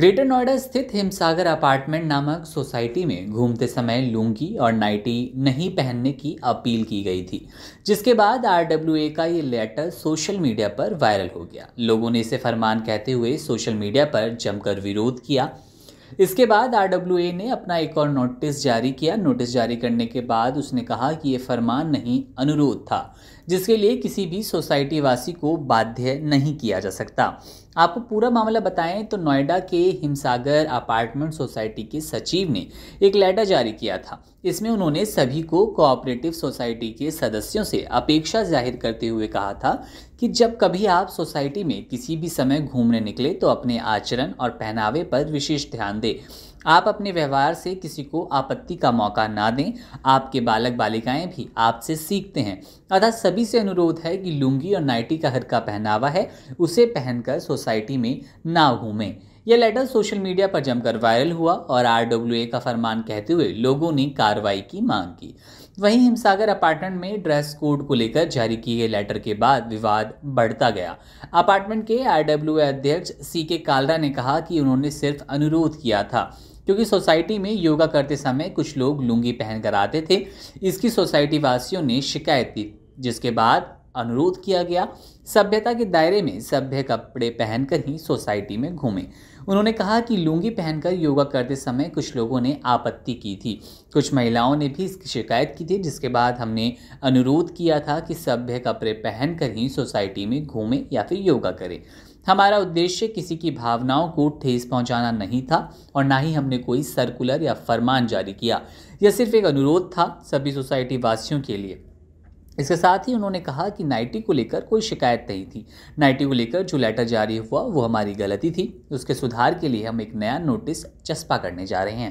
greater Noida स्थित Himsagar apartment नामक society में घूमते समय लुंगी और नाइटी नहीं पहनने की अपील की गई थी जिसके बाद आर का ये लेटर सोशल मीडिया पर वायरल हो गया लोगों ने इसे फरमान कहते हुए सोशल मीडिया पर जमकर विरोध किया इसके बाद आर ने अपना एक और नोटिस जारी किया नोटिस जारी करने के बाद उसने कहा कि ये फरमान नहीं अनुरोध था जिसके लिए किसी भी सोसाइटी वासी को बाध्य नहीं किया जा सकता आपको पूरा मामला बताएं तो नोएडा के हिमसागर अपार्टमेंट सोसाइटी के सचिव ने एक लेटर जारी किया था इसमें उन्होंने सभी को कोऑपरेटिव सोसाइटी के सदस्यों से अपेक्षा जाहिर करते हुए कहा था कि जब कभी आप सोसाइटी में किसी भी समय घूमने निकले तो अपने आचरण और पहनावे पर विशेष ध्यान दें आप अपने व्यवहार से किसी को आपत्ति का मौका ना दें आपके बालक बालिकाएं भी आपसे सीखते हैं अतः सभी से अनुरोध है कि लुंगी और नाइटी का हर का पहनावा है उसे पहनकर सोसाइटी में ना घूमें यह लेटर सोशल मीडिया पर जमकर वायरल हुआ और आरडब्ल्यूए का फरमान कहते हुए लोगों ने कार्रवाई की मांग की वहीं हिमसागर अपार्टमेंट में ड्रेस कोड को लेकर जारी किए गए लेटर के बाद विवाद बढ़ता गया अपार्टमेंट के आरडब्ल्यूए अध्यक्ष सी के कालरा ने कहा कि उन्होंने सिर्फ अनुरोध किया था क्योंकि सोसाइटी में योगा करते समय कुछ लोग लुंगी पहनकर आते थे इसकी सोसाइटी वासियों ने शिकायत दी जिसके बाद अनुरोध किया गया सभ्यता के दायरे में सभ्य कपड़े पहनकर ही सोसाइटी में घूमें उन्होंने कहा कि लुंगी पहनकर योगा करते समय कुछ लोगों ने आपत्ति की थी कुछ महिलाओं ने भी इसकी शिकायत की थी जिसके बाद हमने अनुरोध किया था कि सभ्य कपड़े पहनकर ही सोसाइटी में घूमें या फिर योगा करें हमारा उद्देश्य किसी की भावनाओं को ठेस पहुंचाना नहीं था और ना ही हमने कोई सर्कुलर या फरमान जारी किया यह सिर्फ एक अनुरोध था सभी सोसाइटी वासियों के लिए इसके साथ ही उन्होंने कहा कि नाइटी को लेकर कोई शिकायत नहीं थी नाइटी को लेकर जो लेटर जारी हुआ वो हमारी गलती थी उसके सुधार के लिए हम एक नया नोटिस चस्पा करने जा रहे हैं